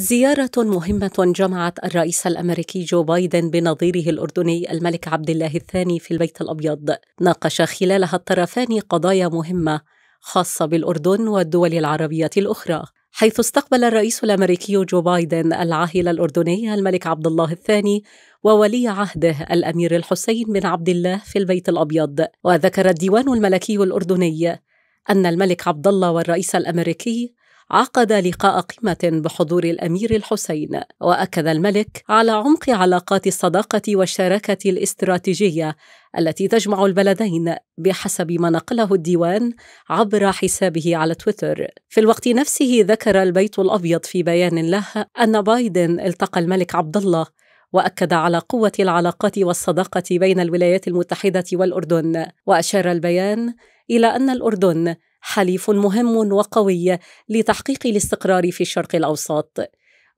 زيارة مهمة جمعت الرئيس الأمريكي جو بايدن بنظيره الأردني الملك عبد الله الثاني في البيت الأبيض ناقش خلالها الطرفان قضايا مهمة خاصة بالأردن والدول العربية الأخرى حيث استقبل الرئيس الامريكي جو بايدن العاهل الاردني الملك عبد الله الثاني وولي عهده الامير الحسين بن عبد الله في البيت الابيض وذكر الديوان الملكي الاردني ان الملك عبد الله والرئيس الامريكي عقد لقاء قمة بحضور الأمير الحسين وأكد الملك على عمق علاقات الصداقة والشراكة الاستراتيجية التي تجمع البلدين بحسب ما نقله الديوان عبر حسابه على تويتر في الوقت نفسه ذكر البيت الأبيض في بيان له أن بايدن التقى الملك عبد الله واكد على قوه العلاقات والصداقه بين الولايات المتحده والاردن واشار البيان الى ان الاردن حليف مهم وقوي لتحقيق الاستقرار في الشرق الاوسط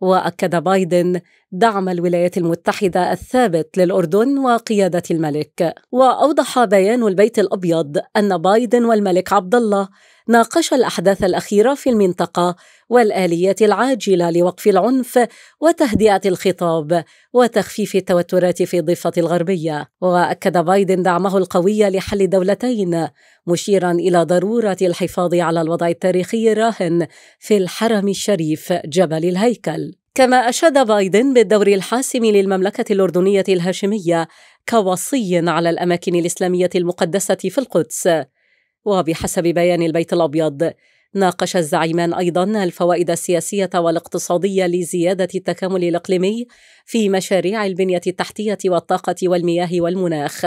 واكد بايدن دعم الولايات المتحده الثابت للاردن وقياده الملك واوضح بيان البيت الابيض ان بايدن والملك عبد الله ناقش الأحداث الأخيرة في المنطقة والآليات العاجلة لوقف العنف وتهدئة الخطاب وتخفيف التوترات في الضفة الغربية وأكد بايدن دعمه القوي لحل الدولتين مشيرا إلى ضرورة الحفاظ على الوضع التاريخي الراهن في الحرم الشريف جبل الهيكل كما أشاد بايدن بالدور الحاسم للمملكة الأردنية الهاشمية كوصي على الأماكن الإسلامية المقدسة في القدس وبحسب بيان البيت الابيض ناقش الزعيمان ايضا الفوائد السياسيه والاقتصاديه لزياده التكامل الاقليمي في مشاريع البنيه التحتيه والطاقه والمياه والمناخ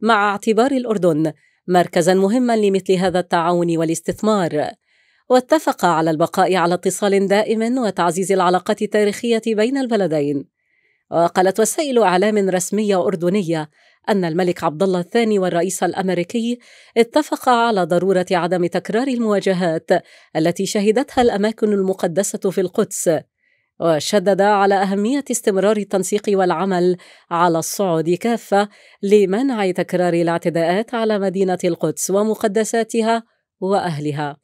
مع اعتبار الاردن مركزا مهما لمثل هذا التعاون والاستثمار واتفق على البقاء على اتصال دائم وتعزيز العلاقات التاريخيه بين البلدين وقالت وسائل اعلام رسميه اردنيه أن الملك عبد الله الثاني والرئيس الأمريكي اتفقا على ضرورة عدم تكرار المواجهات التي شهدتها الأماكن المقدسة في القدس وشدد على أهمية استمرار التنسيق والعمل على الصعود كافة لمنع تكرار الاعتداءات على مدينة القدس ومقدساتها وأهلها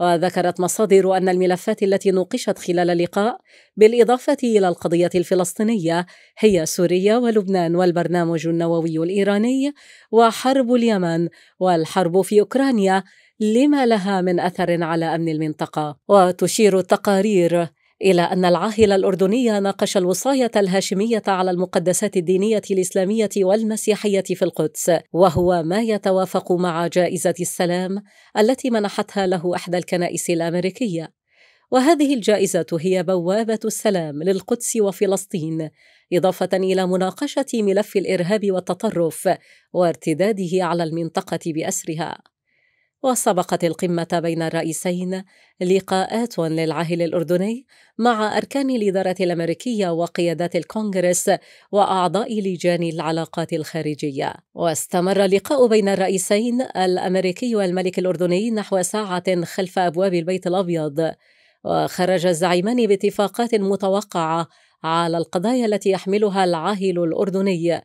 وذكرت مصادر أن الملفات التي نوقشت خلال اللقاء بالإضافة إلى القضية الفلسطينية هي سوريا ولبنان والبرنامج النووي الإيراني وحرب اليمن والحرب في أوكرانيا لما لها من أثر على أمن المنطقة وتشير التقارير إلى أن العاهل الأردني ناقش الوصاية الهاشمية على المقدسات الدينية الإسلامية والمسيحية في القدس وهو ما يتوافق مع جائزة السلام التي منحتها له إحدى الكنائس الأمريكية وهذه الجائزة هي بوابة السلام للقدس وفلسطين إضافة إلى مناقشة ملف الإرهاب والتطرف وارتداده على المنطقة بأسرها وسبقت القمة بين الرئيسين لقاءات للعاهل الأردني مع أركان الإدارة الأمريكية وقيادات الكونغرس وأعضاء لجان العلاقات الخارجية واستمر اللقاء بين الرئيسين الأمريكي والملك الأردني نحو ساعة خلف أبواب البيت الأبيض وخرج الزعيمان باتفاقات متوقعة على القضايا التي يحملها العاهل الأردني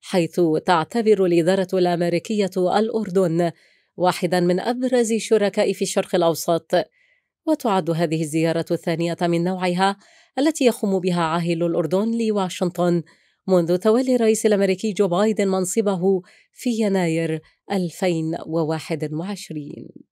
حيث تعتبر الإدارة الأمريكية الأردن واحدا من أبرز شركاء في الشرق الأوسط وتعد هذه الزيارة الثانية من نوعها التي يقوم بها عاهل الأردن لواشنطن منذ تولي الرئيس الأمريكي جو بايدن منصبه في يناير 2021